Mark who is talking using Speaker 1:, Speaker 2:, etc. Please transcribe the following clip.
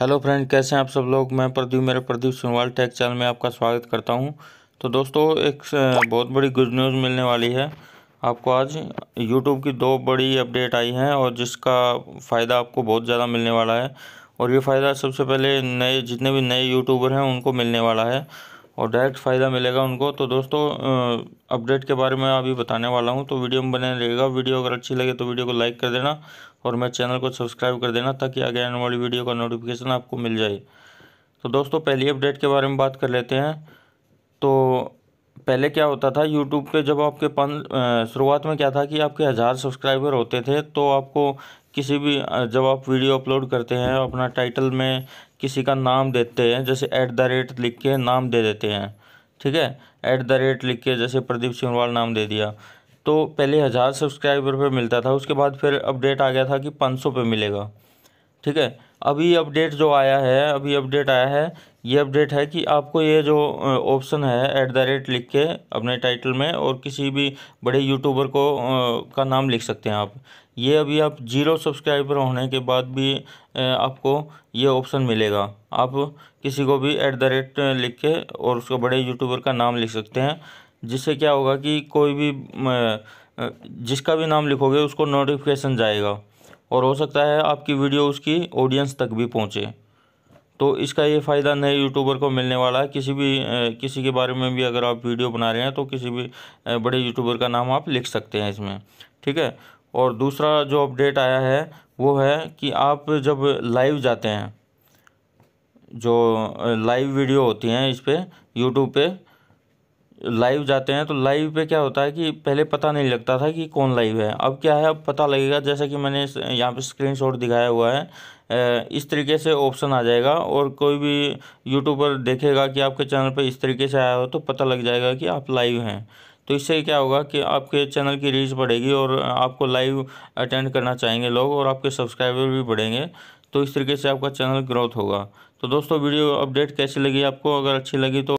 Speaker 1: hello friend कैसे हैं आप सब लोग मैं प्रदीप मेरे प्रदीप सुनवाल टेक चैनल में आपका स्वागत करता हूं तो दोस्तों एक बहुत बड़ी गुड न्यूज़ मिलने वाली है आपको आज यूट्यूब की दो बड़ी अपडेट आई हैं और जिसका फ़ायदा आपको बहुत ज़्यादा मिलने वाला है और ये फ़ायदा सबसे पहले नए जितने भी नए यूट्यूबर हैं उनको मिलने वाला है और डायरेक्ट फ़ायदा मिलेगा उनको तो दोस्तों अपडेट के बारे में अभी बताने वाला हूँ तो वीडियो में बने रहेगा वीडियो अगर अच्छी लगे तो वीडियो को लाइक कर देना और मेरे चैनल को सब्सक्राइब कर देना ताकि आगे आने वाली वीडियो का नोटिफिकेशन आपको मिल जाए तो दोस्तों पहली अपडेट के बारे में बात कर लेते हैं तो पहले क्या होता था यूट्यूब पे जब आपके पन शुरुआत में क्या था कि आपके हज़ार सब्सक्राइबर होते थे तो आपको किसी भी जब आप वीडियो अपलोड करते हैं अपना टाइटल में किसी का नाम देते हैं जैसे ऐट द रेट लिख के नाम दे देते हैं ठीक है ऐट द रेट लिख के जैसे प्रदीप सिंहवाल नाम दे दिया तो पहले हज़ार सब्सक्राइबर पे मिलता था उसके बाद फिर अपडेट आ गया था कि पाँच सौ मिलेगा ठीक है अभी अपडेट जो आया है अभी अपडेट आया है ये अपडेट है कि आपको ये जो ऑप्शन है एट द रेट लिख के अपने टाइटल में और किसी भी बड़े यूट्यूबर को का नाम लिख सकते हैं आप ये अभी आप जीरो सब्सक्राइबर होने के बाद भी आपको ये ऑप्शन मिलेगा आप किसी को भी एट द रेट लिख के और उसको बड़े यूट्यूबर का नाम लिख सकते हैं जिससे क्या होगा कि कोई भी जिसका भी नाम लिखोगे उसको नोटिफिकेशन जाएगा और हो सकता है आपकी वीडियो उसकी ऑडियंस तक भी पहुँचे तो इसका ये फ़ायदा नए यूट्यूबर को मिलने वाला है किसी भी किसी के बारे में भी अगर आप वीडियो बना रहे हैं तो किसी भी बड़े यूट्यूबर का नाम आप लिख सकते हैं इसमें ठीक है और दूसरा जो अपडेट आया है वो है कि आप जब लाइव जाते हैं जो लाइव वीडियो होती हैं इस पर यूट्यूब पे लाइव जाते हैं तो लाइव पे क्या होता है कि पहले पता नहीं लगता था कि कौन लाइव है अब क्या है अब पता लगेगा जैसा कि मैंने यहाँ पे स्क्रीनशॉट दिखाया हुआ है इस तरीके से ऑप्शन आ जाएगा और कोई भी यूट्यूबर देखेगा कि आपके चैनल पे इस तरीके से आया हो तो पता लग जाएगा कि आप लाइव हैं तो इससे क्या होगा कि आपके चैनल की रीच बढ़ेगी और आपको लाइव अटेंड करना चाहेंगे लोग और आपके सब्सक्राइबर भी बढ़ेंगे तो इस तरीके से आपका चैनल ग्रोथ होगा तो दोस्तों वीडियो अपडेट कैसी लगी आपको अगर अच्छी लगी तो